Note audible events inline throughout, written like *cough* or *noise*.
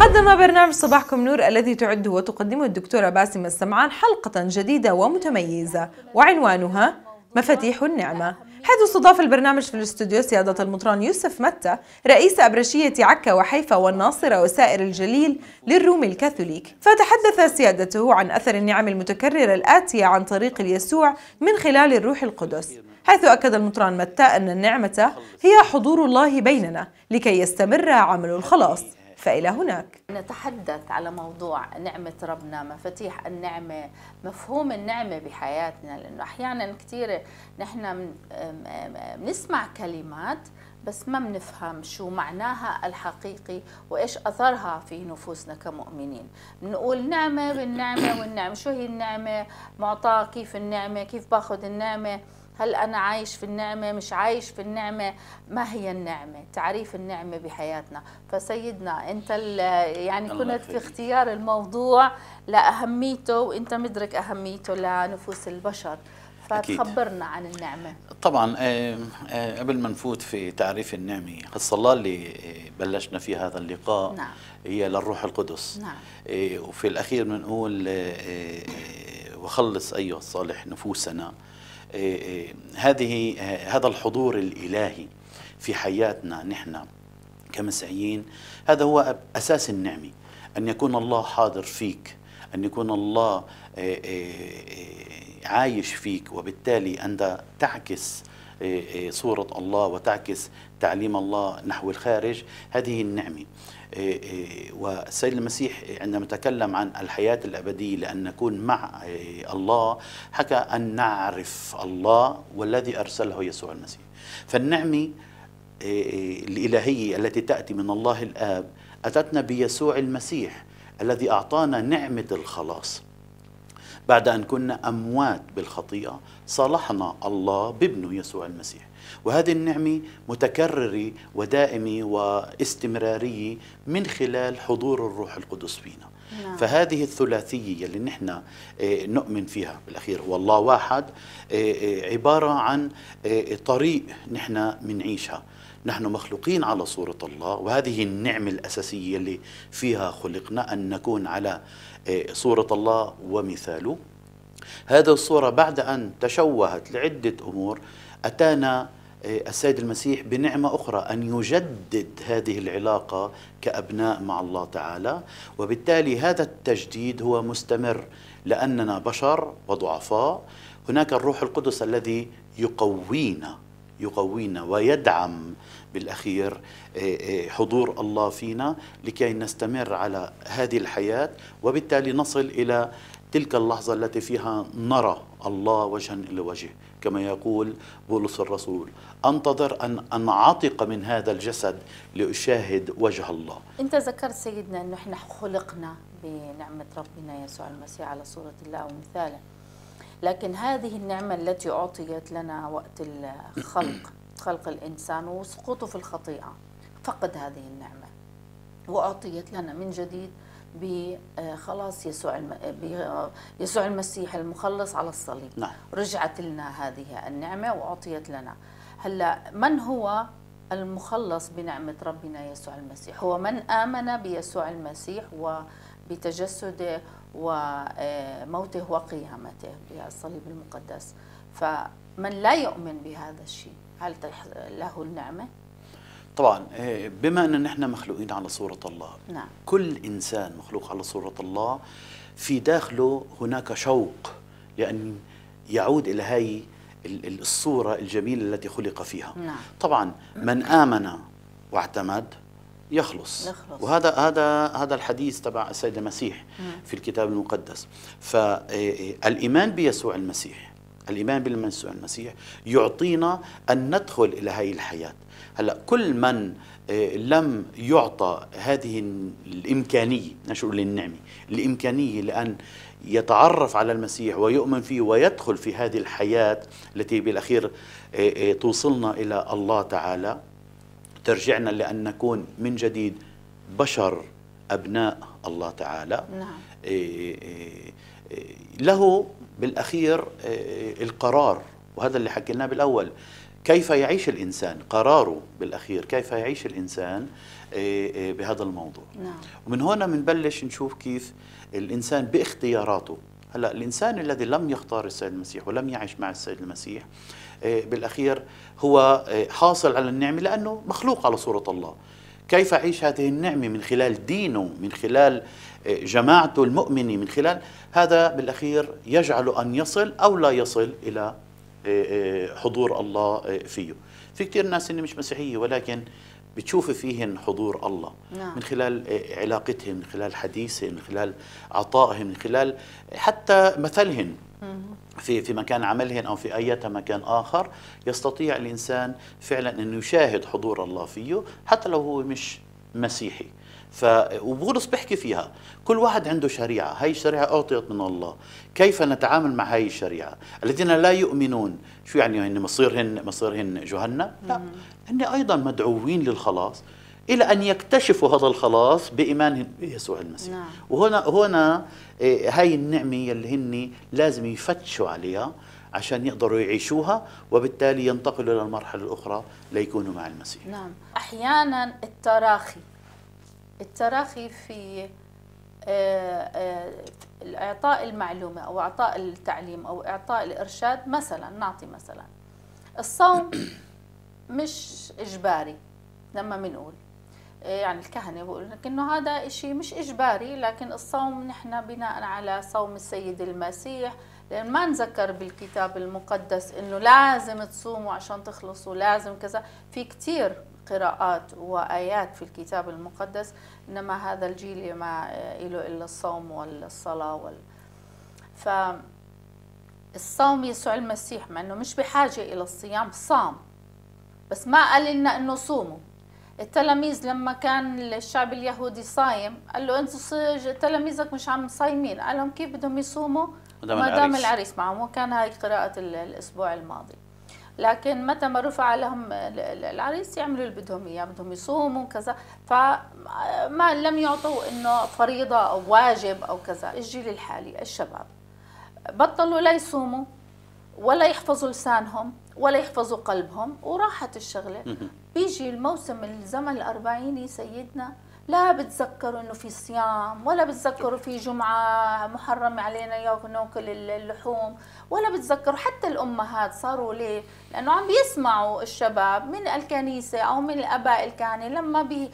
قدم برنامج صباحكم نور الذي تعده وتقدمه الدكتورة باسمة السمعان حلقة جديدة ومتميزة وعنوانها مفاتيح النعمة حيث استضاف البرنامج في الاستوديو سيادة المطران يوسف متى رئيس أبرشية عكا وحيفا والناصرة وسائر الجليل للروم الكاثوليك فتحدث سيادته عن أثر النعم المتكررة الآتية عن طريق اليسوع من خلال الروح القدس حيث أكد المطران متى أن النعمة هي حضور الله بيننا لكي يستمر عمل الخلاص فإلى هناك نتحدث على موضوع نعمة ربنا مفاتيح النعمة مفهوم النعمة بحياتنا لأنه أحيانا كثير نحن بنسمع كلمات بس ما بنفهم شو معناها الحقيقي وايش اثرها في نفوسنا كمؤمنين بنقول نعمه بالنعمه والنعمه شو هي النعمه معطاه كيف النعمه كيف باخذ النعمه هل أنا عايش في النعمة مش عايش في النعمة ما هي النعمة تعريف النعمة بحياتنا فسيدنا أنت يعني كنت في اختيار الموضوع لأهميته وأنت مدرك أهميته لنفوس البشر فتخبرنا عن النعمة طبعا آه، آه، قبل ما نفوت في تعريف النعمة الصلاة اللي بلشنا في هذا اللقاء نعم. هي للروح القدس نعم. آه، وفي الأخير بنقول وخلص أيها الصالح نفوسنا إيه، إيه، هذه إيه، هذا الحضور الإلهي في حياتنا نحن كمسيحيين هذا هو أساس النعمة أن يكون الله حاضر فيك أن يكون الله عايش فيك وبالتالي أنت تعكس صورة إيه، إيه، الله وتعكس تعليم الله نحو الخارج هذه النعمة إيه، والسيد المسيح عندما تكلم عن الحياة الأبدية لأن نكون مع الله حكى أن نعرف الله والذي أرسله يسوع المسيح فالنعمة الإلهية التي تأتي من الله الآب أتتنا بيسوع المسيح الذي أعطانا نعمة الخلاص بعد أن كنا أموات بالخطيئة صلحنا الله بابنه يسوع المسيح وهذه النعمة متكررة ودائمة واستمرارية من خلال حضور الروح القدس فينا نعم. فهذه الثلاثية اللي نحن آه، نؤمن فيها بالأخير هو الله واحد آه، آه، عبارة عن طريق نحن بنعيشها نحن مخلوقين على صورة الله وهذه النعمة الأساسية اللي فيها خلقنا أن نكون على آه، صورة الله ومثاله هذه الصورة بعد أن تشوهت لعدة أمور أتانا آه، السيد المسيح بنعمة أخرى أن يجدد هذه العلاقة كأبناء مع الله تعالى وبالتالي هذا التجديد هو مستمر لأننا بشر وضعفاء هناك الروح القدس الذي يقوينا يقوينا ويدعم بالاخير آه، آه، حضور الله فينا لكي نستمر على هذه الحياه وبالتالي نصل الى تلك اللحظه التي فيها نرى الله وجها الى وجه كما يقول بولس الرسول انتظر ان انعتق من هذا الجسد لاشاهد وجه الله انت ذكرت سيدنا انه احنا خلقنا بنعمه ربنا يسوع المسيح على صوره الله ومثاله لكن هذه النعمة التي أعطيت لنا وقت الخلق *clears throat* خلق الإنسان وسقوطه في الخطيئة فقد هذه النعمة وأعطيت لنا من جديد بخلاص آه، يسوع آه، آه، يسوع المسيح المخلص على الصليب نعم. رجعت لنا هذه النعمة وأعطيت لنا هلا من هو المخلص بنعمة ربنا يسوع المسيح هو من آمن بيسوع المسيح و بتجسده وموته آه، وقيامته بالصليب المقدس فمن لا يؤمن بهذا الشيء هل له النعمة؟ طبعا آه، بما أن نحن مخلوقين على صورة الله نعم. كل إنسان مخلوق على صورة الله في داخله هناك شوق لأن يعود إلى هاي الصورة الجميلة التي خلق فيها نعم. طبعا من آمن واعتمد يخلص, يخلص. وهذا هذا هذا الحديث تبع السيد المسيح في الكتاب المقدس فالإيمان إيه، إيه، بيسوع المسيح الإيمان بالمسيح المسيح يعطينا أن ندخل إلى هذه الحياة هلا كل من إيه، لم يعطى هذه الإمكانية نشؤل النعمة الإمكانية لأن يتعرف على المسيح ويؤمن فيه ويدخل في هذه الحياة التي بالأخير توصلنا إلى الله تعالى ترجعنا لأن نكون من جديد بشر أبناء الله تعالى نعم. إيه، إيه، إيه، له بالأخير القرار وهذا اللي حكيناه بالأول كيف يعيش الإنسان قراره بالأخير كيف يعيش الإنسان بهذا الموضوع نعم. ومن هنا بنبلش نشوف كيف الإنسان باختياراته هلا الإنسان الذي لم يختار السيد المسيح ولم يعش مع السيد المسيح إيه، بالاخير هو إيه، حاصل على النعمه لانه مخلوق على صوره الله كيف اعيش هذه النعمه من خلال دينه من خلال إيه، جماعته المؤمنه من خلال هذا بالاخير يجعل ان يصل او لا يصل الى حضور الله فيه في كثير ناس إن مش مسيحيه ولكن بتشوفي فيهن حضور الله نعم. من خلال علاقتهم من خلال حديثهم من خلال عطائهم من خلال حتى مثلهم في في مكان عملهن او في اي مكان اخر يستطيع الانسان فعلا انه يشاهد حضور الله فيه حتى لو هو مش مسيحي ف وبولس بيحكي فيها كل واحد عنده شريعه هاي الشريعه اعطيت من الله كيف نتعامل مع هاي الشريعه الذين لا يؤمنون شو يعني ان مصيرهن مصيرهن جهنم لا هن ايضا مدعوين للخلاص إلى أن يكتشفوا هذا الخلاص بإيمانهم بيسوع المسيح نعم. وهنا هنا إيه، هاي النعمة اللي هن لازم يفتشوا عليها عشان يقدروا يعيشوها وبالتالي ينتقلوا للمرحلة الأخرى ليكونوا مع المسيح نعم أحيانا التراخي التراخي في آه، آه، إعطاء المعلومة أو إعطاء التعليم أو إعطاء الإرشاد مثلا نعطي مثلا الصوم مش إجباري لما بنقول إيه، يعني الكهنة بقول لك إنه هذا إشي مش إجباري لكن الصوم نحن بناء على صوم السيد المسيح لأن ما نذكر بالكتاب المقدس إنه لازم تصوموا عشان تخلصوا لازم كذا في كتير قراءات وآيات في الكتاب المقدس إنما هذا الجيل ما إله إلا الصوم والصلاة وال... ف الصوم يسوع المسيح مع إنه مش بحاجة إلى الصيام صام بس ما قال لنا إنه صوموا التلاميذ لما كان الشعب اليهودي صايم قال له انت تلاميذك مش عم صايمين قال لهم كيف بدهم يصوموا ما دام العريس معهم وكان هاي قراءة الأسبوع الماضي لكن متى ما رفع لهم العريس يعملوا اللي بدهم اياه بدهم يصوموا كذا فما لم يعطوا انه فريضه او واجب او كذا الجيل الحالي الشباب بطلوا لا يصوموا ولا يحفظوا لسانهم ولا يحفظوا قلبهم وراحت الشغله بيجي الموسم الزمن الاربعيني سيدنا لا بتذكروا انه في صيام ولا بتذكروا في جمعه محرم علينا ناكل اللحوم ولا بتذكروا حتى الامهات صاروا ليه؟ لانه عم بيسمعوا الشباب من الكنيسه او من الاباء الكاني لما بي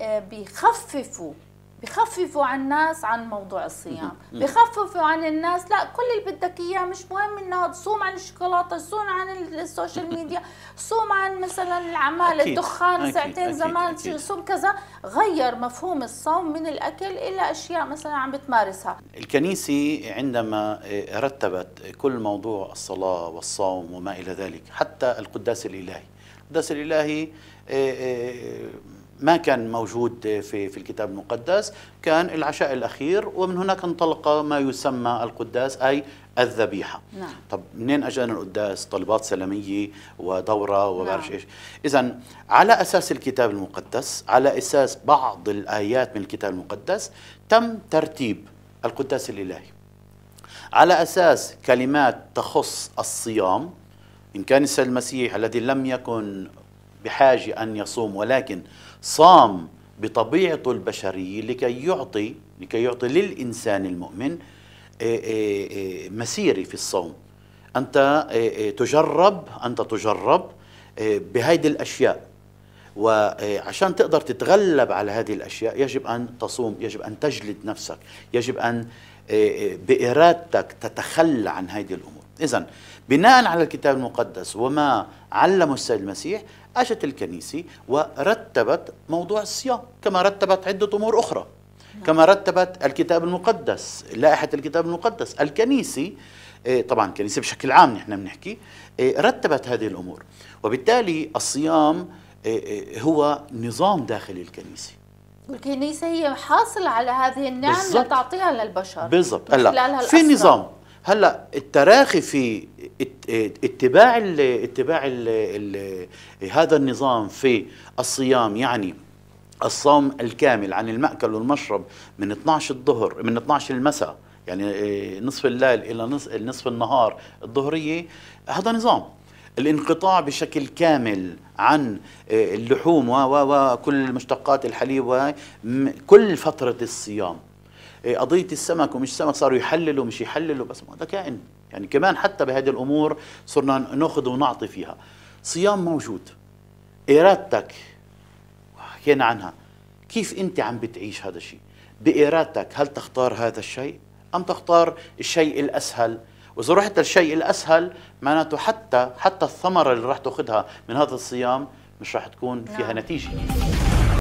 آه، بيخففوا بخففوا عن الناس عن موضوع الصيام بخففوا عن الناس لا كل اللي بدك اياه مش مهم انه صوم عن الشوكولاته صوم عن السوشيال ميديا صوم عن مثلا العمال الدخان أكيد. ساعتين أكيد. زمان أكيد. صوم كذا غير مفهوم الصوم من الاكل الى اشياء مثلا عم بتمارسها الكنيسه عندما آه، رتبت كل موضوع الصلاه والصوم وما الى ذلك حتى القداس الالهي القداس الالهي آه، آه، ما كان موجود في في الكتاب المقدس كان العشاء الاخير ومن هناك انطلق ما يسمى القداس اي الذبيحه نعم. طب منين اجانا القداس طلبات سلاميه ودوره وما نعم. ايش اذا على اساس الكتاب المقدس على اساس بعض الايات من الكتاب المقدس تم ترتيب القداس الالهي على اساس كلمات تخص الصيام ان كان المسيح الذي لم يكن بحاجه ان يصوم ولكن صام بطبيعته البشريه لكي يعطي لكي يعطي للانسان المؤمن آه، آه، آه، مسيره في الصوم انت تجرب انت تجرب بهيدي الاشياء وعشان تقدر تتغلب على هذه الاشياء يجب ان تصوم يجب ان تجلد نفسك يجب ان بارادتك تتخلى عن هذه الامور إذا بناء على الكتاب المقدس وما علمه السيد المسيح أجت الكنيسة ورتبت موضوع الصيام كما رتبت عدة أمور أخرى نعم. كما رتبت الكتاب المقدس لائحة الكتاب المقدس الكنيسة إيه، طبعا الكنيسة بشكل عام نحن بنحكي إيه، رتبت هذه الأمور وبالتالي الصيام إيه، هو نظام داخل الكنيسة والكنيسة هي حاصلة على هذه النعم لتعطيها للبشر بالضبط هلا في نظام هلا التراخي في اتباع الـ اتباع الـ الـ هذا النظام في الصيام يعني الصوم الكامل عن المأكل والمشرب من 12 الظهر من 12 المساء يعني آه، نصف الليل الى نصف النهار الظهريه هذا نظام الانقطاع بشكل كامل عن آه، اللحوم وكل مشتقات الحليب كل فتره الصيام إيه، قضيه السمك ومش سمك صاروا يحللوا مش يحللوا بس هذا كائن يعني كمان حتى بهذه الامور صرنا ناخذ ونعطي فيها صيام موجود ارادتك حكينا عنها كيف انت عم بتعيش هذا الشيء بارادتك هل تختار هذا الشيء ام تختار الشيء الاسهل واذا رحت للشيء الاسهل معناته حتى حتى الثمره اللي راح تاخذها من هذا الصيام مش راح تكون فيها نعم. نتيجه